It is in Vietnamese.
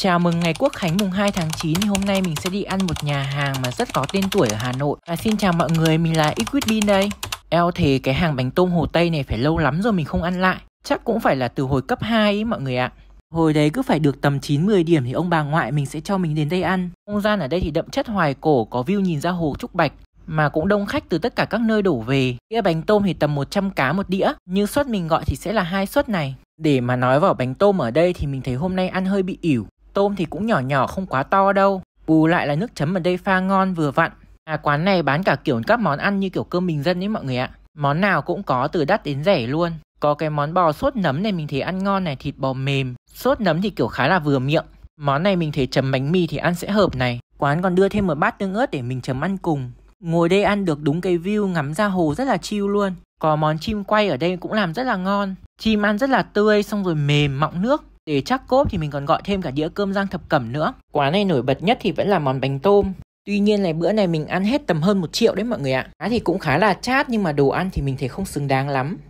Chào mừng ngày Quốc khánh mùng 2 tháng 9 hôm nay mình sẽ đi ăn một nhà hàng mà rất có tên tuổi ở Hà Nội. Và xin chào mọi người, mình là Equitbin đây. Eo thì cái hàng bánh tôm Hồ Tây này phải lâu lắm rồi mình không ăn lại. Chắc cũng phải là từ hồi cấp 2 ý mọi người ạ. Hồi đấy cứ phải được tầm 9-10 điểm thì ông bà ngoại mình sẽ cho mình đến đây ăn. Không gian ở đây thì đậm chất hoài cổ, có view nhìn ra hồ Trúc Bạch mà cũng đông khách từ tất cả các nơi đổ về. Đĩa bánh tôm thì tầm 100 cá một đĩa, như suất mình gọi thì sẽ là hai suất này. Để mà nói vào bánh tôm ở đây thì mình thấy hôm nay ăn hơi bị ỉu tôm thì cũng nhỏ nhỏ không quá to đâu. Bù lại là nước chấm ở đây pha ngon vừa vặn. À quán này bán cả kiểu các món ăn như kiểu cơm bình dân ấy mọi người ạ. Món nào cũng có từ đắt đến rẻ luôn. Có cái món bò sốt nấm này mình thấy ăn ngon này, thịt bò mềm. Sốt nấm thì kiểu khá là vừa miệng. Món này mình thấy chấm bánh mì thì ăn sẽ hợp này. Quán còn đưa thêm một bát tương ớt để mình chấm ăn cùng. Ngồi đây ăn được đúng cái view ngắm ra hồ rất là chill luôn. Có món chim quay ở đây cũng làm rất là ngon. Chim ăn rất là tươi xong rồi mềm mọng nước. Để chắc cốp thì mình còn gọi thêm cả đĩa cơm rang thập cẩm nữa. Quán này nổi bật nhất thì vẫn là món bánh tôm. Tuy nhiên là bữa này mình ăn hết tầm hơn một triệu đấy mọi người ạ. Giá thì cũng khá là chát nhưng mà đồ ăn thì mình thấy không xứng đáng lắm.